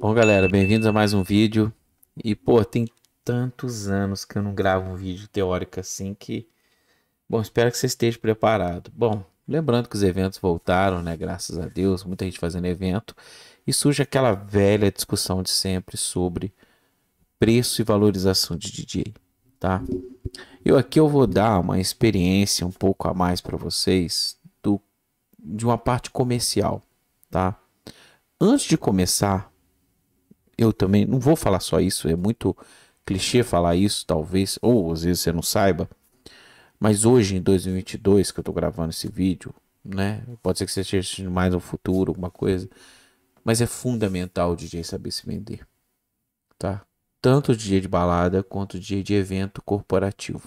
Bom, galera, bem-vindos a mais um vídeo. E, pô, tem tantos anos que eu não gravo um vídeo teórico assim que... Bom, espero que você esteja preparado. Bom, lembrando que os eventos voltaram, né? Graças a Deus, muita gente fazendo evento. E surge aquela velha discussão de sempre sobre preço e valorização de DJ, tá? Eu aqui eu vou dar uma experiência um pouco a mais para vocês do, de uma parte comercial, tá? Antes de começar, eu também não vou falar só isso, é muito clichê falar isso, talvez, ou às vezes você não saiba, mas hoje em 2022 que eu tô gravando esse vídeo, né? Pode ser que você esteja mais no futuro, alguma coisa, mas é fundamental o DJ saber se vender, tá? Tanto o DJ de balada quanto o DJ de evento corporativo.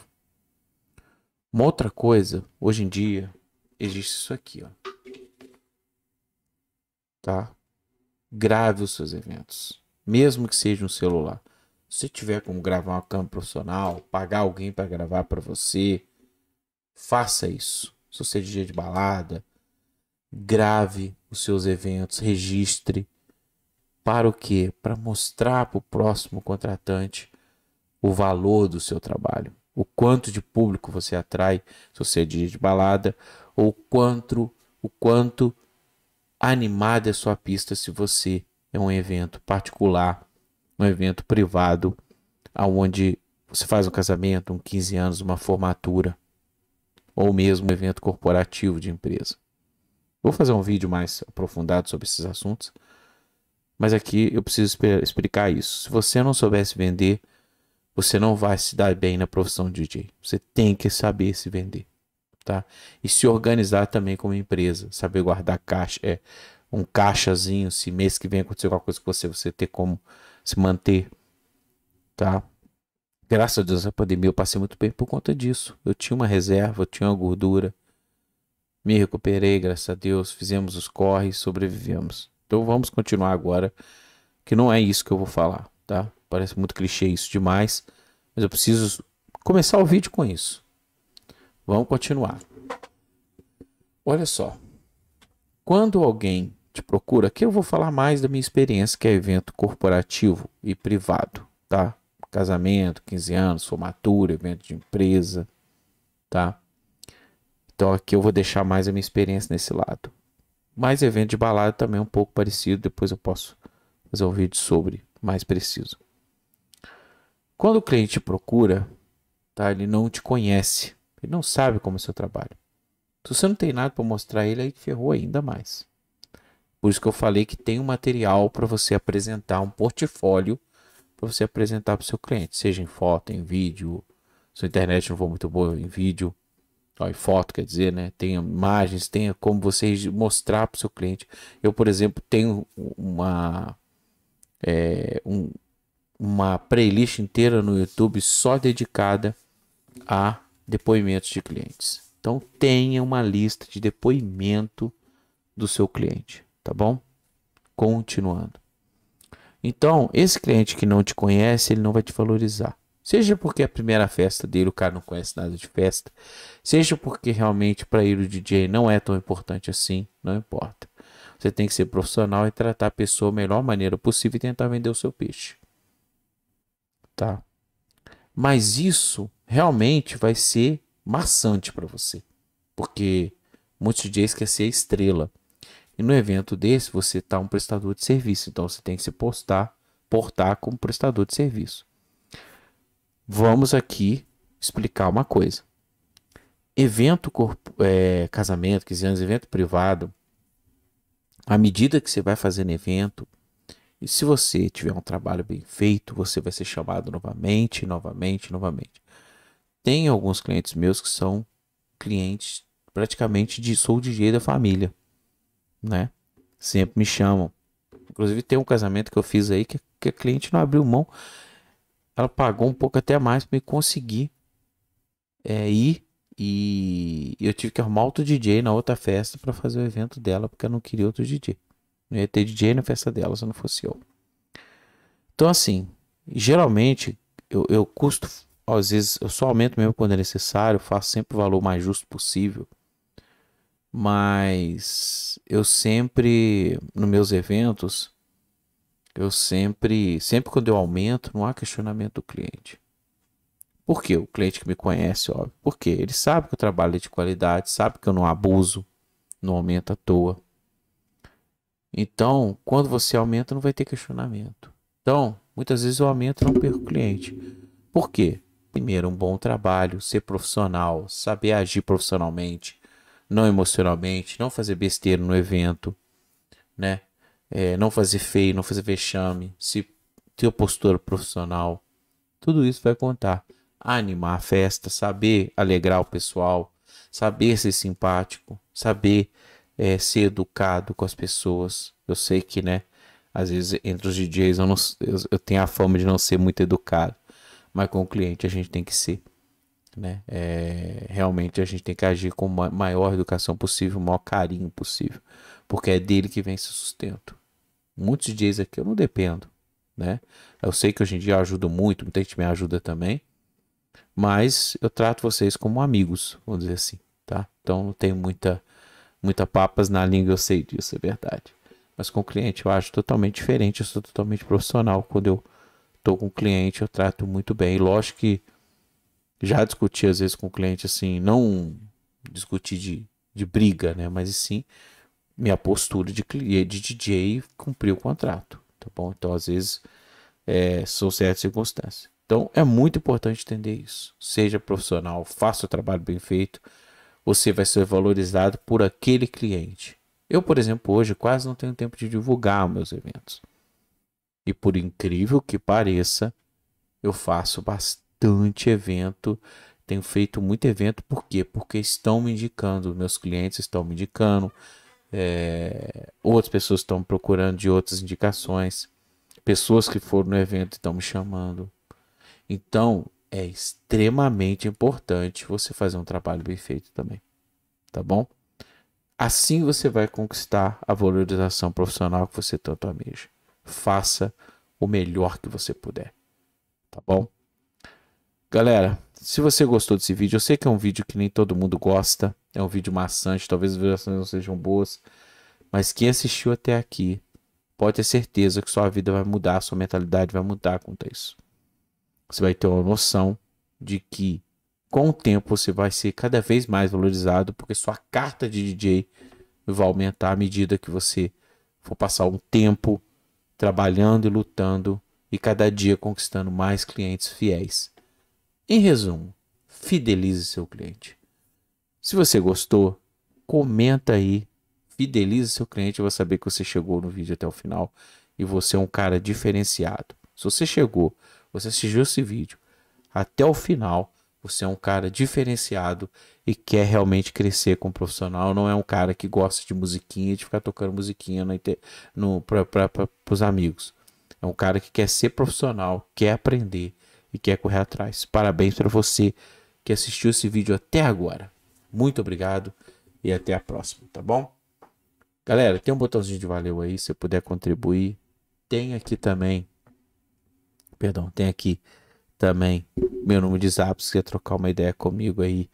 Uma outra coisa, hoje em dia, existe isso aqui, ó. Tá? grave os seus eventos, mesmo que seja um celular. Se tiver como gravar uma câmera profissional, pagar alguém para gravar para você, faça isso. Se você é dia de balada, grave os seus eventos, registre. Para o quê? Para mostrar para o próximo contratante o valor do seu trabalho, o quanto de público você atrai, se você é dia de balada, ou quanto, o quanto animada é sua pista se você é um evento particular, um evento privado, aonde você faz um casamento, um 15 anos, uma formatura, ou mesmo um evento corporativo de empresa. Vou fazer um vídeo mais aprofundado sobre esses assuntos, mas aqui eu preciso explicar isso. Se você não soubesse vender, você não vai se dar bem na profissão de DJ. Você tem que saber se vender tá? E se organizar também como empresa, saber guardar caixa, é, um caixazinho, se mês que vem acontecer alguma coisa com você, você ter como se manter, tá? Graças a Deus, a pandemia eu passei muito bem por conta disso. Eu tinha uma reserva, eu tinha uma gordura. Me recuperei, graças a Deus, fizemos os corres, sobrevivemos. Então vamos continuar agora, que não é isso que eu vou falar, tá? Parece muito clichê isso demais, mas eu preciso começar o vídeo com isso. Vamos continuar. Olha só. Quando alguém te procura, aqui eu vou falar mais da minha experiência, que é evento corporativo e privado, tá? Casamento, 15 anos, formatura, evento de empresa, tá? Então aqui eu vou deixar mais a minha experiência nesse lado. Mas evento de balada também é um pouco parecido, depois eu posso fazer um vídeo sobre mais preciso. Quando o cliente procura, tá? Ele não te conhece. Ele não sabe como é o seu trabalho. Se você não tem nada para mostrar ele, aí ferrou ainda mais. Por isso que eu falei que tem um material para você apresentar, um portfólio para você apresentar para o seu cliente, seja em foto, em vídeo. Sua internet não for muito boa em vídeo, ó, em foto, quer dizer, né? Tenha imagens, tenha como você mostrar para o seu cliente. Eu, por exemplo, tenho uma, é, um, uma playlist inteira no YouTube só dedicada a depoimentos de clientes. Então tenha uma lista de depoimento do seu cliente, tá bom? Continuando. Então, esse cliente que não te conhece, ele não vai te valorizar. Seja porque é a primeira festa dele, o cara não conhece nada de festa, seja porque realmente para ele o DJ não é tão importante assim, não importa. Você tem que ser profissional e tratar a pessoa da melhor maneira possível e tentar vender o seu peixe. Tá? Mas isso realmente vai ser maçante para você, porque muitos dias quer ser estrela. E no evento desse você está um prestador de serviço, então você tem que se postar, portar como prestador de serviço. Vamos aqui explicar uma coisa. Evento corpo, é, casamento, 15 anos, evento privado, à medida que você vai fazendo evento, e se você tiver um trabalho bem feito, você vai ser chamado novamente, novamente, novamente tem alguns clientes meus que são clientes praticamente de sou DJ da família, né? Sempre me chamam. Inclusive tem um casamento que eu fiz aí que, que a cliente não abriu mão. Ela pagou um pouco até mais para me conseguir é, ir e eu tive que arrumar outro DJ na outra festa para fazer o evento dela porque eu não queria outro DJ. Não ia ter DJ na festa dela se não fosse eu. Então assim, geralmente eu, eu custo às vezes eu só aumento mesmo quando é necessário, faço sempre o valor mais justo possível. Mas eu sempre, nos meus eventos, eu sempre, sempre quando eu aumento, não há questionamento do cliente. Por quê? O cliente que me conhece, óbvio. Por quê? Ele sabe que eu trabalho de qualidade, sabe que eu não abuso, não aumento à toa. Então, quando você aumenta, não vai ter questionamento. Então, muitas vezes eu aumento e não perco cliente. Por quê? Primeiro, um bom trabalho, ser profissional, saber agir profissionalmente, não emocionalmente, não fazer besteira no evento, né? É, não fazer feio, não fazer vexame, se ter postura profissional. Tudo isso vai contar. Animar a festa, saber alegrar o pessoal, saber ser simpático, saber é, ser educado com as pessoas. Eu sei que, né? Às vezes, entre os DJs, eu, não, eu, eu tenho a fama de não ser muito educado mas com o cliente a gente tem que ser. Né? É, realmente a gente tem que agir com a maior educação possível, o maior carinho possível, porque é dele que vem esse sustento. Muitos dias aqui eu não dependo, né? Eu sei que hoje em dia eu ajudo muito, muita gente me ajuda também, mas eu trato vocês como amigos, vamos dizer assim, tá? Então não tenho muita, muita papas na língua, eu sei disso, é verdade. Mas com o cliente eu acho totalmente diferente, eu sou totalmente profissional quando eu estou com o cliente, eu trato muito bem. Lógico que já discuti às vezes com o cliente assim, não discutir de, de briga, né? Mas sim minha postura de, de DJ cumprir o contrato, tá bom? Então às vezes é, são certas circunstâncias. Então é muito importante entender isso. Seja profissional, faça o trabalho bem feito, você vai ser valorizado por aquele cliente. Eu, por exemplo, hoje quase não tenho tempo de divulgar meus eventos. E por incrível que pareça, eu faço bastante evento, tenho feito muito evento, por quê? Porque estão me indicando, meus clientes estão me indicando, é, outras pessoas estão procurando de outras indicações, pessoas que foram no evento estão me chamando. Então, é extremamente importante você fazer um trabalho bem feito também, tá bom? Assim você vai conquistar a valorização profissional que você tanto ameja faça o melhor que você puder. Tá bom? Galera, se você gostou desse vídeo, eu sei que é um vídeo que nem todo mundo gosta, é um vídeo maçante, talvez as visualizações não sejam boas, mas quem assistiu até aqui pode ter certeza que sua vida vai mudar, sua mentalidade vai mudar quanto a isso. Você vai ter uma noção de que com o tempo você vai ser cada vez mais valorizado, porque sua carta de DJ vai aumentar à medida que você for passar um tempo trabalhando e lutando e cada dia conquistando mais clientes fiéis. Em resumo, fidelize seu cliente. Se você gostou, comenta aí, fidelize seu cliente, eu vou saber que você chegou no vídeo até o final e você é um cara diferenciado. Se você chegou, você assistiu esse vídeo até o final, você é um cara diferenciado e quer realmente crescer como profissional. Não é um cara que gosta de musiquinha, de ficar tocando musiquinha no, no, para os amigos. É um cara que quer ser profissional, quer aprender e quer correr atrás. Parabéns para você que assistiu esse vídeo até agora. Muito obrigado e até a próxima, tá bom? Galera, tem um botãozinho de valeu aí, se puder contribuir. Tem aqui também. Perdão, tem aqui também meu número de zap, se quer trocar uma ideia comigo aí,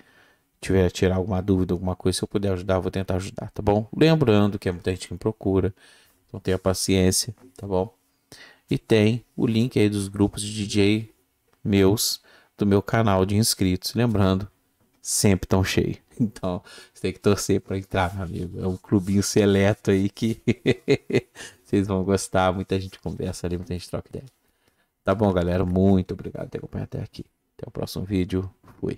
tiver tirar alguma dúvida, alguma coisa, se eu puder ajudar, eu vou tentar ajudar, tá bom? Lembrando que é muita gente que me procura, então tenha paciência, tá bom? E tem o link aí dos grupos de DJ meus, do meu canal de inscritos, lembrando, sempre tão cheio. Então, você tem que torcer para entrar, meu amigo. É um clubinho seleto aí que vocês vão gostar. Muita gente conversa ali, muita gente troca ideia. Tá bom, galera? Muito obrigado por ter acompanhado até aqui. Até o próximo vídeo. Fui.